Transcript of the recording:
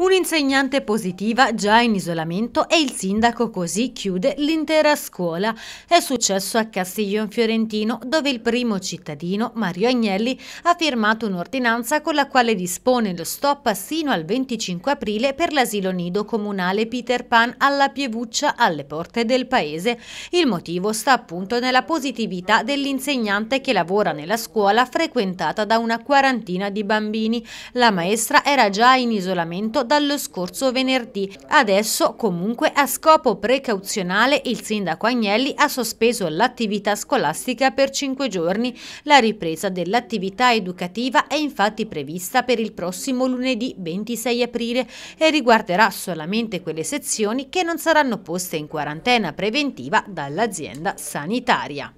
Un'insegnante positiva già in isolamento e il sindaco così chiude l'intera scuola. È successo a Castiglion Fiorentino dove il primo cittadino, Mario Agnelli, ha firmato un'ordinanza con la quale dispone lo stop sino al 25 aprile per l'asilo nido comunale Peter Pan alla Pievuccia alle porte del paese. Il motivo sta appunto nella positività dell'insegnante che lavora nella scuola frequentata da una quarantina di bambini. La maestra era già in isolamento dallo scorso venerdì. Adesso, comunque, a scopo precauzionale, il sindaco Agnelli ha sospeso l'attività scolastica per cinque giorni. La ripresa dell'attività educativa è infatti prevista per il prossimo lunedì 26 aprile e riguarderà solamente quelle sezioni che non saranno poste in quarantena preventiva dall'azienda sanitaria.